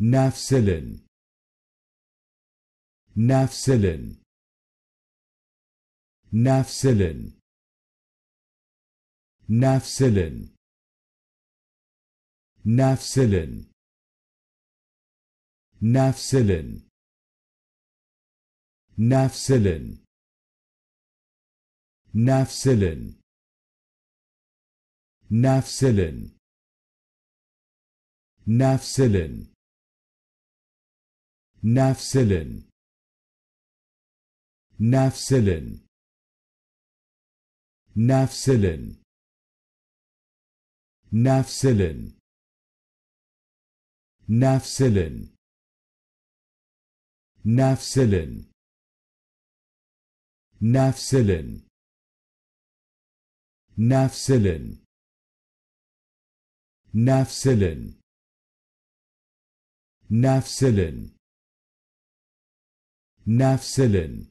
نفسلن نفسلن نفسلن نفسلن نفسلن نفسلن نفسلن نفسلن نفسلن نفسلن نفسلن نفسلن نفسلن نفسلن نفسلن نفسلن نفسلن نفسلن نفسلن نفسلن nafselin